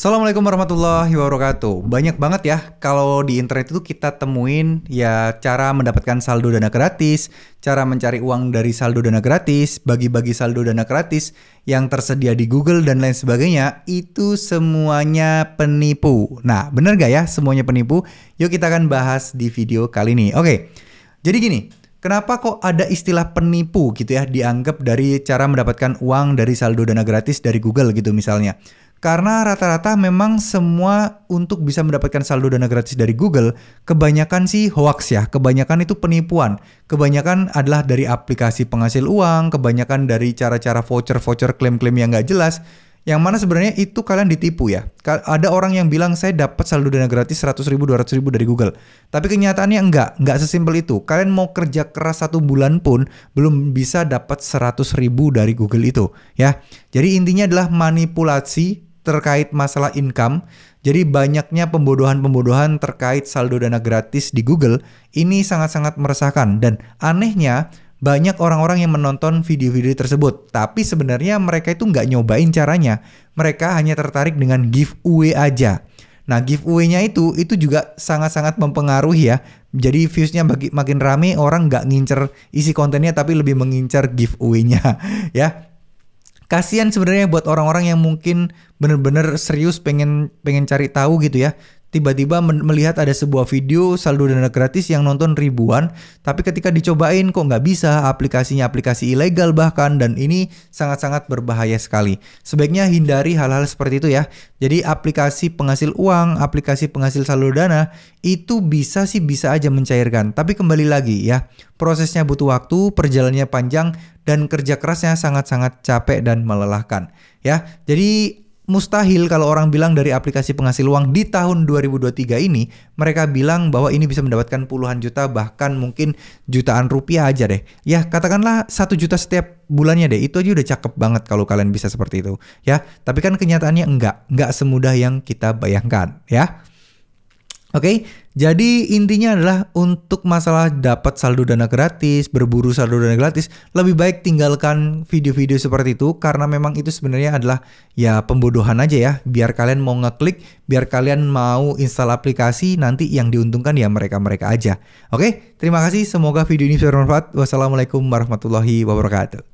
Assalamualaikum warahmatullahi wabarakatuh. Banyak banget ya kalau di internet itu kita temuin ya cara mendapatkan saldo dana gratis, cara mencari uang dari saldo dana gratis, bagi-bagi saldo dana gratis yang tersedia di Google dan lain sebagainya, itu semuanya penipu. Nah, bener gak ya semuanya penipu? Yuk kita akan bahas di video kali ini. Oke, jadi gini, Kenapa kok ada istilah penipu gitu ya dianggap dari cara mendapatkan uang dari saldo dana gratis dari Google gitu misalnya? Karena rata-rata memang semua untuk bisa mendapatkan saldo dana gratis dari Google, kebanyakan sih hoax ya, kebanyakan itu penipuan. Kebanyakan adalah dari aplikasi penghasil uang, kebanyakan dari cara-cara voucher-voucher klaim-klaim yang nggak jelas, yang mana sebenarnya itu kalian ditipu ya. Ada orang yang bilang saya dapat saldo dana gratis 100 ribu, 200 ribu dari Google. Tapi kenyataannya enggak, enggak sesimpel itu. Kalian mau kerja keras satu bulan pun belum bisa dapat 100 ribu dari Google itu ya. Jadi intinya adalah manipulasi terkait masalah income. Jadi banyaknya pembodohan-pembodohan terkait saldo dana gratis di Google ini sangat-sangat meresahkan dan anehnya banyak orang-orang yang menonton video-video tersebut. Tapi sebenarnya mereka itu nggak nyobain caranya. Mereka hanya tertarik dengan giveaway aja. Nah giveaway-nya itu itu juga sangat-sangat mempengaruhi ya. Jadi viewsnya bagi makin rame orang nggak ngincer isi kontennya tapi lebih mengincar giveaway-nya ya kasihan sebenarnya buat orang-orang yang mungkin bener-bener serius pengen pengen cari tahu gitu ya tiba-tiba melihat ada sebuah video saldo dana gratis yang nonton ribuan, tapi ketika dicobain kok nggak bisa, aplikasinya aplikasi ilegal bahkan, dan ini sangat-sangat berbahaya sekali. Sebaiknya hindari hal-hal seperti itu ya. Jadi aplikasi penghasil uang, aplikasi penghasil saldo dana, itu bisa sih bisa aja mencairkan. Tapi kembali lagi ya, prosesnya butuh waktu, perjalannya panjang, dan kerja kerasnya sangat-sangat capek dan melelahkan. Ya, jadi Mustahil kalau orang bilang dari aplikasi penghasil uang di tahun 2023 ini, mereka bilang bahwa ini bisa mendapatkan puluhan juta bahkan mungkin jutaan rupiah aja deh. Ya katakanlah satu juta setiap bulannya deh, itu aja udah cakep banget kalau kalian bisa seperti itu. Ya, tapi kan kenyataannya enggak, enggak semudah yang kita bayangkan ya. Oke, okay? jadi intinya adalah untuk masalah dapat saldo dana gratis, berburu saldo dana gratis, lebih baik tinggalkan video-video seperti itu karena memang itu sebenarnya adalah ya pembodohan aja ya. Biar kalian mau ngeklik, biar kalian mau install aplikasi, nanti yang diuntungkan ya mereka-mereka aja. Oke, okay? terima kasih. Semoga video ini bermanfaat. Wassalamualaikum warahmatullahi wabarakatuh.